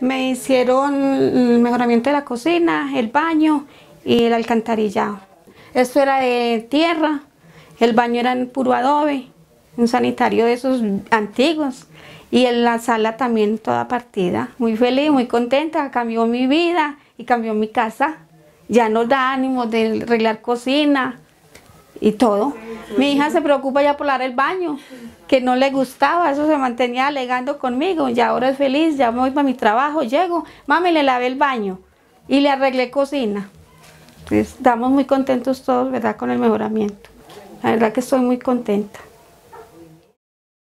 Me hicieron el mejoramiento de la cocina, el baño y el alcantarillado. Esto era de tierra, el baño era en puro adobe, un sanitario de esos antiguos. Y en la sala también toda partida. Muy feliz, muy contenta, cambió mi vida y cambió mi casa. Ya nos da ánimo de arreglar cocina, y todo. Mi hija se preocupa ya por lavar el baño, que no le gustaba, eso se mantenía alegando conmigo. Ya ahora es feliz, ya voy para mi trabajo, llego, mami, le lavé el baño y le arreglé cocina. estamos muy contentos todos, ¿verdad?, con el mejoramiento. La verdad que estoy muy contenta.